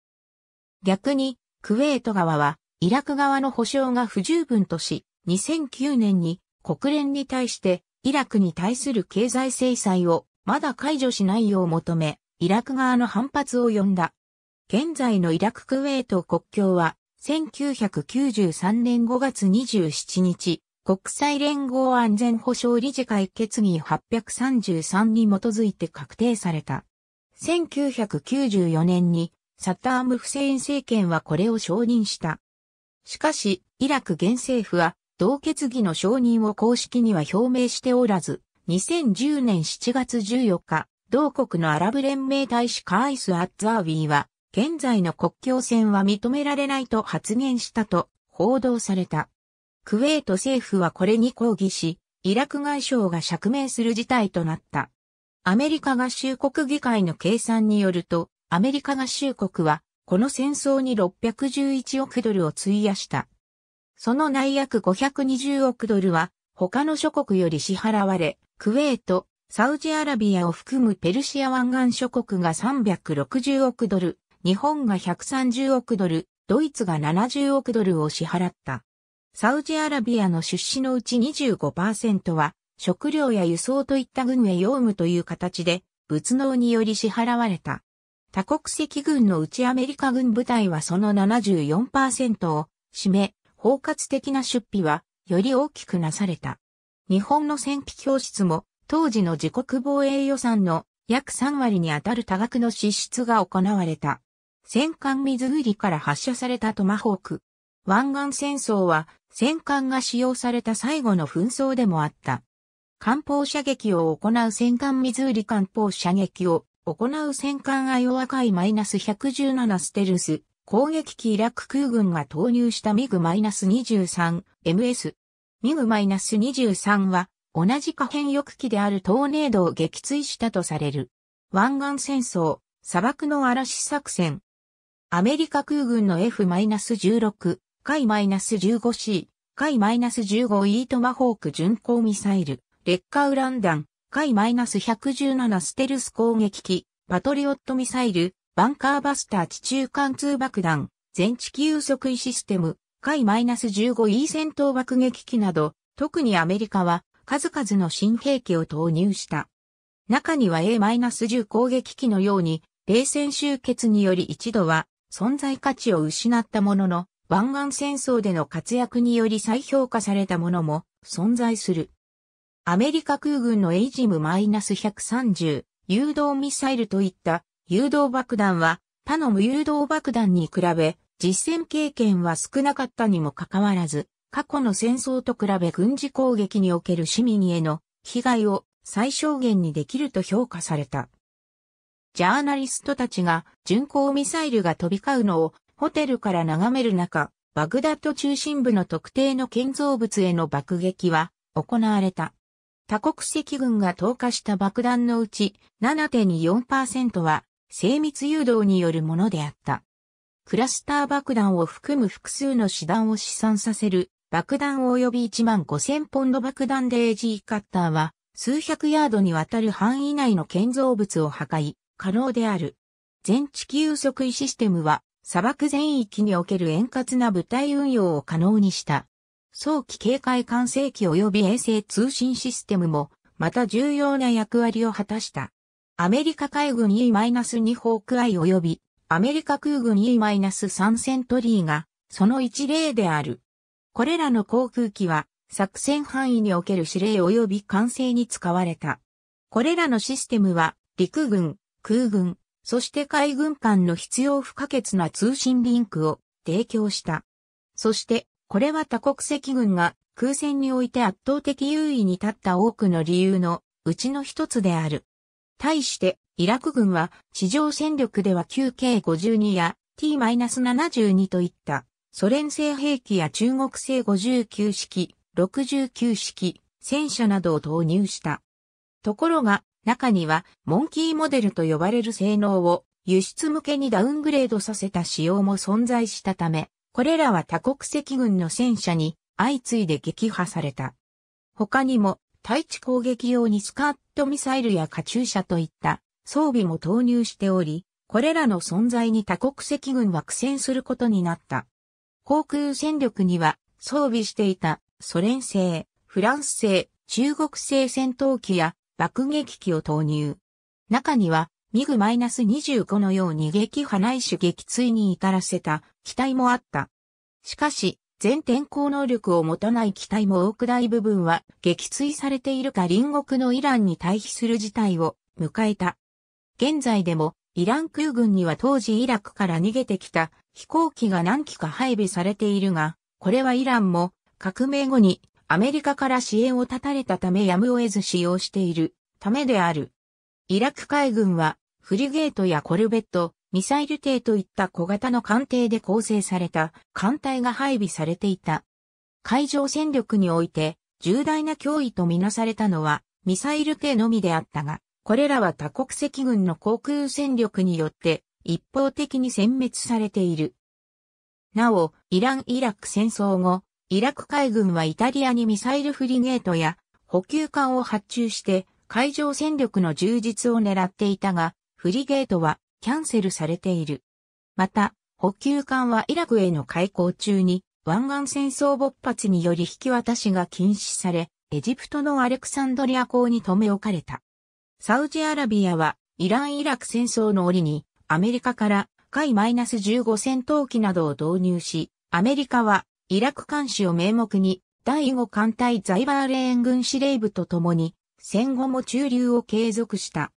逆に、クウェート側は、イラク側の保障が不十分とし、2009年に国連に対してイラクに対する経済制裁をまだ解除しないよう求め、イラク側の反発を呼んだ。現在のイラククウェート国境は1993年5月27日、国際連合安全保障理事会決議833に基づいて確定された。1994年にサターム・フセイン政権はこれを承認した。しかし、イラク現政府は同決議の承認を公式には表明しておらず、2010年7月14日、同国のアラブ連盟大使カーイス・アッザーウィーは、現在の国境線は認められないと発言したと報道された。クウェート政府はこれに抗議し、イラク外相が釈明する事態となった。アメリカ合衆国議会の計算によると、アメリカ合衆国は、この戦争に611億ドルを費やした。その内約520億ドルは、他の諸国より支払われ、クウェート、サウジアラビアを含むペルシア湾岸諸国が360億ドル、日本が130億ドル、ドイツが70億ドルを支払った。サウジアラビアの出資のうち25%は、食料や輸送といった軍へ用務という形で、物能により支払われた。多国籍軍のうちアメリカ軍部隊はその74%を占め、包括的な出費はより大きくなされた。日本の戦費教室も当時の自国防衛予算の約3割にあたる多額の支出が行われた。戦艦水売りから発射されたトマホーク、湾岸戦争は戦艦が使用された最後の紛争でもあった。艦砲射撃を行う戦艦ミズーリ艦砲射撃を行う戦艦アイオワ海 -117 ステルス攻撃機イラク空軍が投入したミグ -23MS。ミグ -23 は同じ可変翼機であるトーネードを撃墜したとされる。湾岸戦争、砂漠の嵐作戦。アメリカ空軍の F-16 ス1 5 c K-15E トマホーク巡航ミサイル、劣化ウラン弾、K-117 ステルス攻撃機、パトリオットミサイル、バンカーバスター地中貫通爆弾、全地球測位システム、ス1 5 e 戦闘爆撃機など、特にアメリカは数々の新兵器を投入した。中には A-10 攻撃機のように、冷戦終結により一度は存在価値を失ったものの、湾岸戦争での活躍により再評価されたものも存在する。アメリカ空軍のエイジム -130 誘導ミサイルといった誘導爆弾は他の無誘導爆弾に比べ実戦経験は少なかったにもかかわらず過去の戦争と比べ軍事攻撃における市民への被害を最小限にできると評価された。ジャーナリストたちが巡航ミサイルが飛び交うのをホテルから眺める中、バグダッド中心部の特定の建造物への爆撃は行われた。多国籍軍が投下した爆弾のうち7.24%は精密誘導によるものであった。クラスター爆弾を含む複数の手段を試算させる爆弾及び1万5000ポンド爆弾で AG カッターは数百ヤードにわたる範囲内の建造物を破壊可能である。全地球測位システムは砂漠全域における円滑な部隊運用を可能にした。早期警戒管制機及び衛星通信システムも、また重要な役割を果たした。アメリカ海軍 E-2 ホークアイ及び、アメリカ空軍 E-3 セントリーが、その一例である。これらの航空機は、作戦範囲における指令及び管制に使われた。これらのシステムは、陸軍、空軍、そして海軍間の必要不可欠な通信リンクを提供した。そして、これは多国籍軍が空戦において圧倒的優位に立った多くの理由のうちの一つである。対して、イラク軍は地上戦力では 9K52 や T-72 といったソ連製兵器や中国製59式、69式、戦車などを投入した。ところが、中にはモンキーモデルと呼ばれる性能を輸出向けにダウングレードさせた仕様も存在したため、これらは多国籍軍の戦車に相次いで撃破された。他にも対地攻撃用にスカットミサイルやカチューシャといった装備も投入しており、これらの存在に多国籍軍は苦戦することになった。航空戦力には装備していたソ連製、フランス製、中国製戦闘機や爆撃機を投入。中には、ミグ -25 のように撃破ないし撃墜に至らせた機体もあった。しかし、全天候能力を持たない機体も多く大部分は撃墜されているか隣国のイランに退避する事態を迎えた。現在でもイラン空軍には当時イラクから逃げてきた飛行機が何機か配備されているが、これはイランも革命後にアメリカから支援を断たれたためやむを得ず使用しているためである。イラク海軍は、フリゲートやコルベット、ミサイル艇といった小型の艦艇で構成された艦隊が配備されていた。海上戦力において重大な脅威とみなされたのはミサイル艇のみであったが、これらは多国籍軍の航空戦力によって一方的に殲滅されている。なお、イラン・イラク戦争後、イラク海軍はイタリアにミサイルフリゲートや補給艦を発注して海上戦力の充実を狙っていたが、フリゲートはキャンセルされている。また、補給艦はイラクへの開港中に湾岸戦争勃発により引き渡しが禁止され、エジプトのアレクサンドリア港に留め置かれた。サウジアラビアはイラン・イラク戦争の折にアメリカから海 -15 戦闘機などを導入し、アメリカはイラク監視を名目に、第5艦隊ザイバーレーン軍司令部と共に、戦後も駐留を継続した。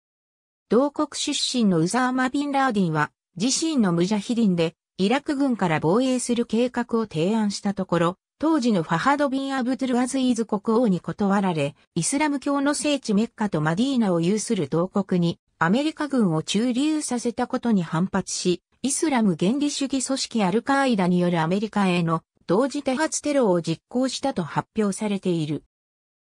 同国出身のウザーマ・ビンラーディンは、自身のムジャヒディンで、イラク軍から防衛する計画を提案したところ、当時のファハド・ビン・アブドゥル・アズイーズ国王に断られ、イスラム教の聖地メッカとマディーナを有する同国に、アメリカ軍を駐留させたことに反発し、イスラム原理主義組織アルカーイダによるアメリカへの同時多発テロを実行したと発表されている。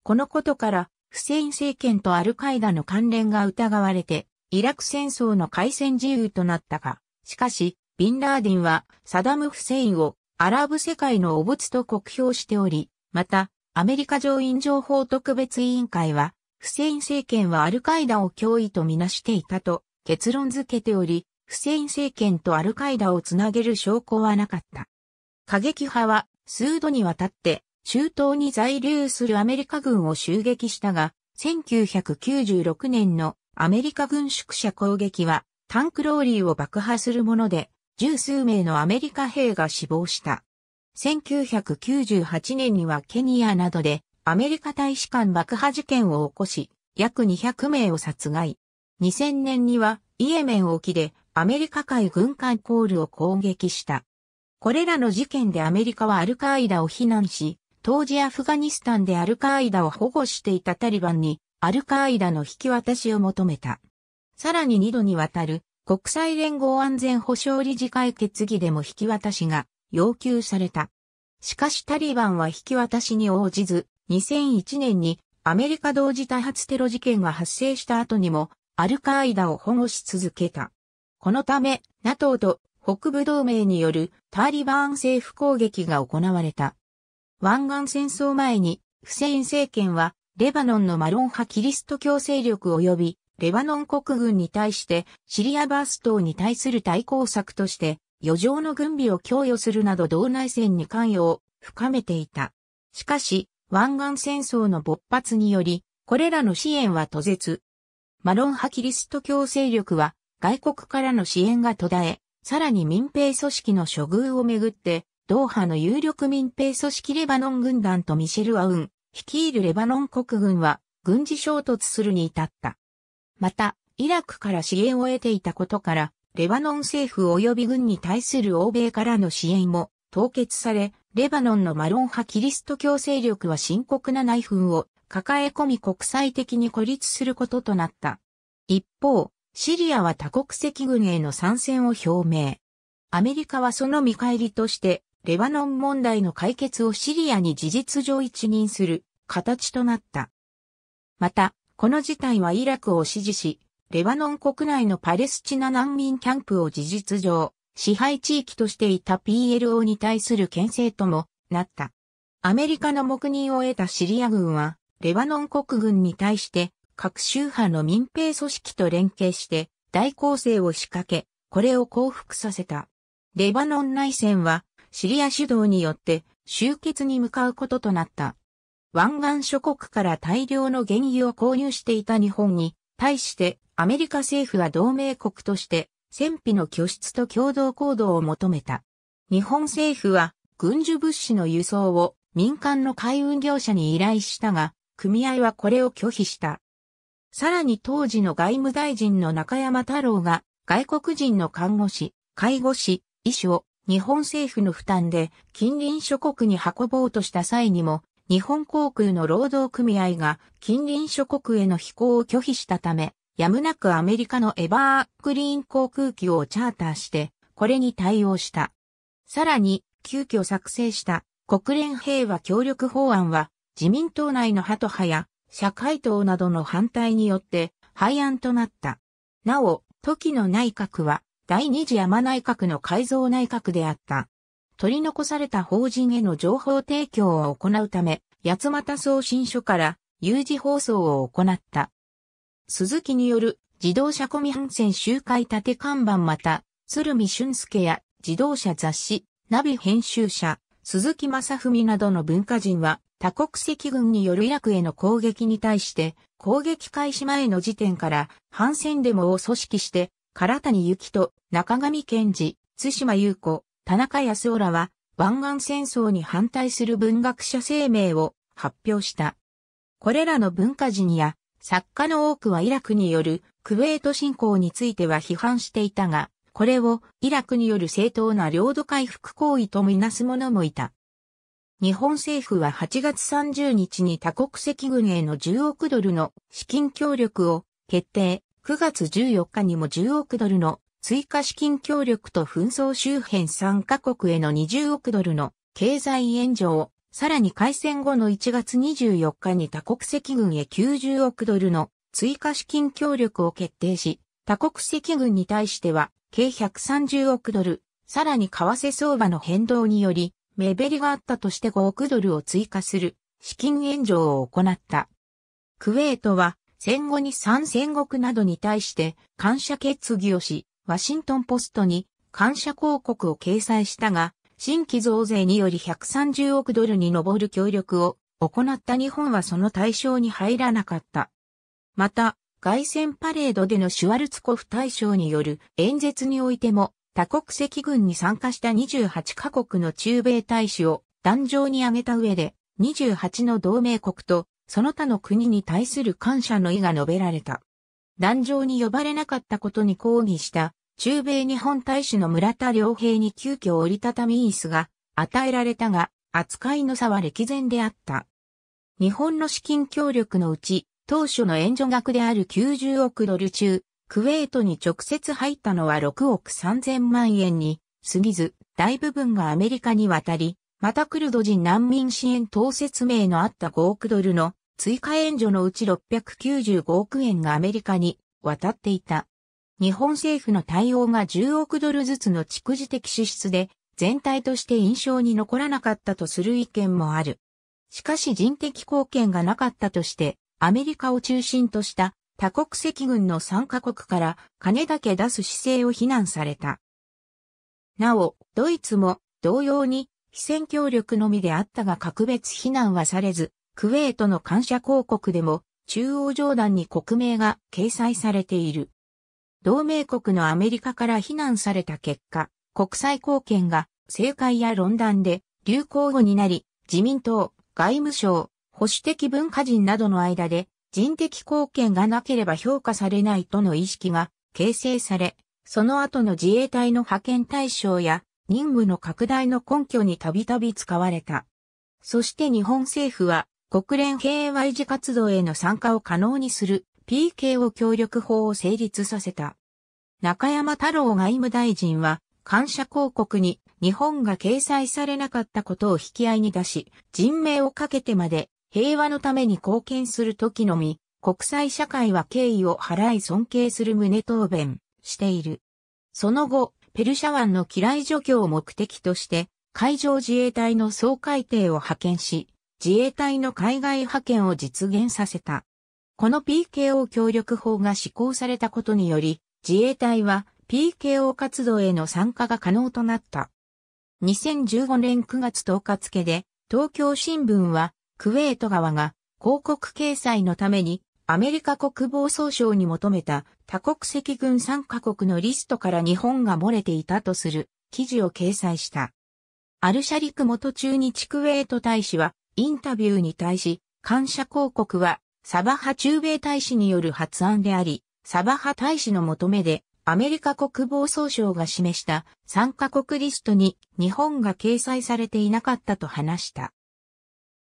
このことから、フセイン政権とアルカイダの関連が疑われて、イラク戦争の開戦自由となったが、しかし、ビンラーディンはサダム・フセインをアラブ世界のお物つと酷評しており、また、アメリカ上院情報特別委員会は、フセイン政権はアルカイダを脅威とみなしていたと結論付けており、フセイン政権とアルカイダをつなげる証拠はなかった。過激派は数度にわたって中東に在留するアメリカ軍を襲撃したが、1996年のアメリカ軍宿舎攻撃はタンクローリーを爆破するもので、十数名のアメリカ兵が死亡した。1998年にはケニアなどでアメリカ大使館爆破事件を起こし、約200名を殺害。2000年にはイエメン沖でアメリカ海軍艦コールを攻撃した。これらの事件でアメリカはアルカーイダを非難し、当時アフガニスタンでアルカーイダを保護していたタリバンに、アルカーイダの引き渡しを求めた。さらに二度にわたる国際連合安全保障理事会決議でも引き渡しが要求された。しかしタリバンは引き渡しに応じず、2001年にアメリカ同時多発テロ事件が発生した後にもアルカーイダを保護し続けた。このため、NATO と北部同盟によるターリバーン政府攻撃が行われた。湾岸戦争前に、フセイン政権は、レバノンのマロン派キリスト教勢力及び、レバノン国軍に対して、シリアバース島に対する対抗策として、余剰の軍備を供与するなど道内戦に関与を深めていた。しかし、湾岸戦争の勃発により、これらの支援は途絶。マロン派キリスト教勢力は、外国からの支援が途絶え、さらに民兵組織の処遇をめぐって、ドーハの有力民兵組織レバノン軍団とミシェル・アウン、率いるレバノン国軍は、軍事衝突するに至った。また、イラクから支援を得ていたことから、レバノン政府及び軍に対する欧米からの支援も凍結され、レバノンのマロン派キリスト教勢力は深刻な内紛を抱え込み国際的に孤立することとなった。一方、シリアは多国籍軍への参戦を表明。アメリカはその見返りとして、レバノン問題の解決をシリアに事実上一任する形となった。また、この事態はイラクを支持し、レバノン国内のパレスチナ難民キャンプを事実上、支配地域としていた PLO に対する牽制ともなった。アメリカの黙認を得たシリア軍は、レバノン国軍に対して各宗派の民兵組織と連携して大攻勢を仕掛け、これを降伏させた。レバノン内戦はシリア主導によって終結に向かうこととなった。湾岸諸国から大量の原油を購入していた日本に対してアメリカ政府は同盟国として戦費の拠出と共同行動を求めた。日本政府は軍需物資の輸送を民間の海運業者に依頼したが、組合はこれを拒否した。さらに当時の外務大臣の中山太郎が、外国人の看護師、介護士、医師を日本政府の負担で近隣諸国に運ぼうとした際にも、日本航空の労働組合が近隣諸国への飛行を拒否したため、やむなくアメリカのエバークリーン航空機をチャーターして、これに対応した。さらに、急遽作成した国連平和協力法案は、自民党内の派と派や社会党などの反対によって廃案となった。なお、時の内閣は第二次山内閣の改造内閣であった。取り残された法人への情報提供を行うため、八又送信所から有事放送を行った。鈴木による自動車コミ反戦集会立て看板また、鶴見俊介や自動車雑誌、ナビ編集者、鈴木正文などの文化人は多国籍軍によるイラクへの攻撃に対して、攻撃開始前の時点から反戦デモを組織して、唐谷幸と中上健治、津島優子、田中康夫らは、湾岸戦争に反対する文学者声明を発表した。これらの文化人や作家の多くはイラクによるクウェート侵攻については批判していたが、これをイラクによる正当な領土回復行為とみなす者もいた。日本政府は8月30日に多国籍軍への10億ドルの資金協力を決定、9月14日にも10億ドルの追加資金協力と紛争周辺3カ国への20億ドルの経済援助を、さらに開戦後の1月24日に多国籍軍へ90億ドルの追加資金協力を決定し、多国籍軍に対しては計130億ドル、さらに為替相場の変動により目減りがあったとして5億ドルを追加する資金援助を行った。クウェートは戦後に参戦国などに対して感謝決議をし、ワシントンポストに感謝広告を掲載したが、新規増税により130億ドルに上る協力を行った日本はその対象に入らなかった。また、外戦パレードでのシュワルツコフ大将による演説においても多国籍軍に参加した28カ国の中米大使を壇上に挙げた上で、28の同盟国とその他の国に対する感謝の意が述べられた。壇上に呼ばれなかったことに抗議した中米日本大使の村田良平に急遽折りたたみ椅子が与えられたが、扱いの差は歴然であった。日本の資金協力のうち、当初の援助額である90億ドル中、クウェートに直接入ったのは6億3000万円に過ぎず、大部分がアメリカに渡り、またクルド人難民支援等説明のあった5億ドルの追加援助のうち695億円がアメリカに渡っていた。日本政府の対応が10億ドルずつの蓄次的支出で全体として印象に残らなかったとする意見もある。しかし人的貢献がなかったとしてアメリカを中心とした多国籍軍の3カ国から金だけ出す姿勢を非難された。なお、ドイツも同様に非戦協力のみであったが格別非難はされず、クウェートの感謝広告でも中央上段に国名が掲載されている。同盟国のアメリカから非難された結果、国際貢献が政界や論壇で流行語になり、自民党、外務省、保守的文化人などの間で人的貢献がなければ評価されないとの意識が形成され、その後の自衛隊の派遣対象や任務の拡大の根拠にたびたび使われた。そして日本政府は国連平和維持活動への参加を可能にする PKO 協力法を成立させた。中山太郎外務大臣は感謝広告に日本が掲載されなかったことを引き合いに出し、人命をかけてまで平和のために貢献する時のみ、国際社会は敬意を払い尊敬する旨答弁している。その後、ペルシャ湾の機雷除去を目的として、海上自衛隊の総海艇を派遣し、自衛隊の海外派遣を実現させた。この PKO 協力法が施行されたことにより、自衛隊は PKO 活動への参加が可能となった。2015年9月10日付で、東京新聞はクウェート側が広告掲載のためにアメリカ国防総省に求めた多国籍軍参加国のリストから日本が漏れていたとする記事を掲載した。アルシャリク元中日クウェート大使はインタビューに対し感謝広告はサバハ中米大使による発案であり、サバハ大使の求めでアメリカ国防総省が示した参加国リストに日本が掲載されていなかったと話した。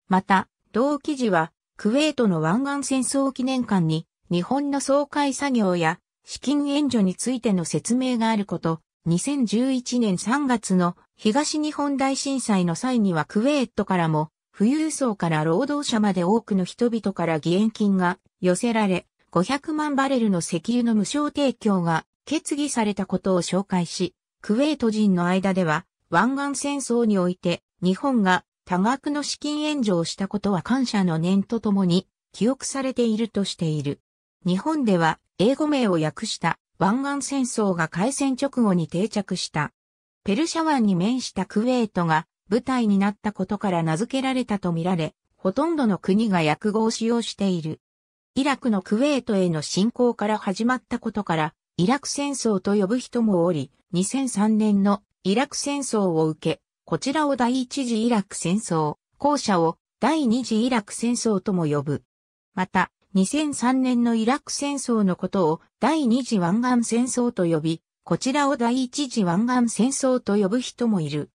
また、同記事は、クウェートの湾岸戦争記念館に、日本の総会作業や、資金援助についての説明があること、2011年3月の東日本大震災の際にはクウェートからも、富裕層から労働者まで多くの人々から義援金が寄せられ、500万バレルの石油の無償提供が決議されたことを紹介し、クウェート人の間では湾岸戦争において日本が多額の資金援助をしたことは感謝の念とともに記憶されているとしている。日本では英語名を訳した湾岸戦争が開戦直後に定着した。ペルシャ湾に面したクウェートが舞台になったことから名付けられたとみられ、ほとんどの国が訳語を使用している。イラクのクウェートへの侵攻から始まったことから、イラク戦争と呼ぶ人もおり、2003年のイラク戦争を受け、こちらを第一次イラク戦争、後者を第二次イラク戦争とも呼ぶ。また、2003年のイラク戦争のことを第二次湾岸戦争と呼び、こちらを第一次湾岸戦争と呼ぶ人もいる。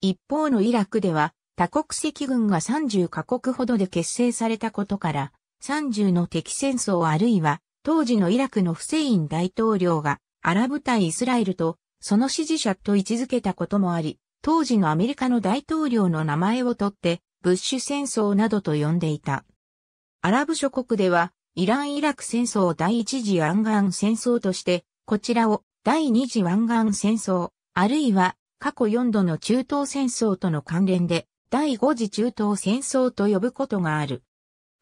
一方のイラクでは、多国籍軍が30カ国ほどで結成されたことから、30の敵戦争あるいは、当時のイラクのフセイン大統領が、アラブ対イスラエルと、その支持者と位置づけたこともあり、当時のアメリカの大統領の名前をとって、ブッシュ戦争などと呼んでいた。アラブ諸国では、イラン・イラク戦争第一次湾岸戦争として、こちらを第二次湾岸戦争、あるいは過去4度の中東戦争との関連で、第5次中東戦争と呼ぶことがある。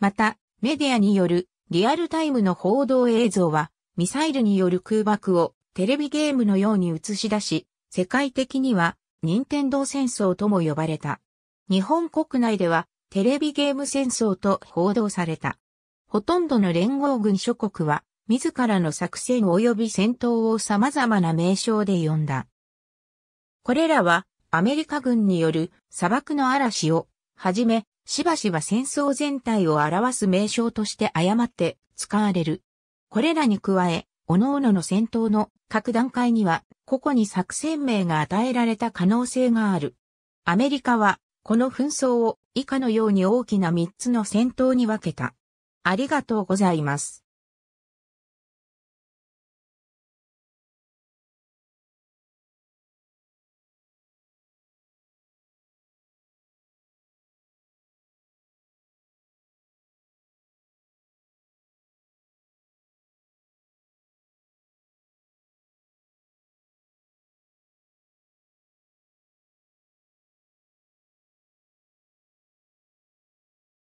また、メディアによるリアルタイムの報道映像は、ミサイルによる空爆をテレビゲームのように映し出し、世界的には任天堂戦争とも呼ばれた。日本国内ではテレビゲーム戦争と報道された。ほとんどの連合軍諸国は自らの作戦及び戦闘を様々な名称で呼んだ。これらはアメリカ軍による砂漠の嵐をはじめ、しばしば戦争全体を表す名称として誤って使われる。これらに加え、各々の戦闘の各段階には個々に作戦名が与えられた可能性がある。アメリカは、この紛争を以下のように大きな3つの戦闘に分けた。ありがとうございます。